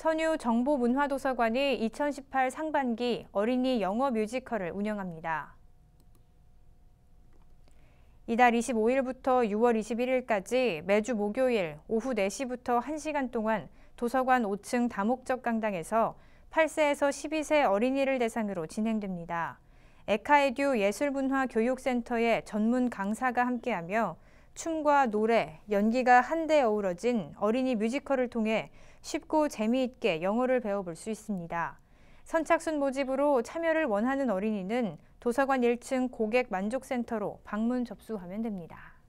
선유 정보문화도서관이 2018 상반기 어린이 영어 뮤지컬을 운영합니다. 이달 25일부터 6월 21일까지 매주 목요일 오후 4시부터 1시간 동안 도서관 5층 다목적 강당에서 8세에서 12세 어린이를 대상으로 진행됩니다. 에카에듀 예술문화교육센터의 전문 강사가 함께하며 춤과 노래, 연기가 한데 어우러진 어린이 뮤지컬을 통해 쉽고 재미있게 영어를 배워볼 수 있습니다. 선착순 모집으로 참여를 원하는 어린이는 도서관 1층 고객 만족센터로 방문 접수하면 됩니다.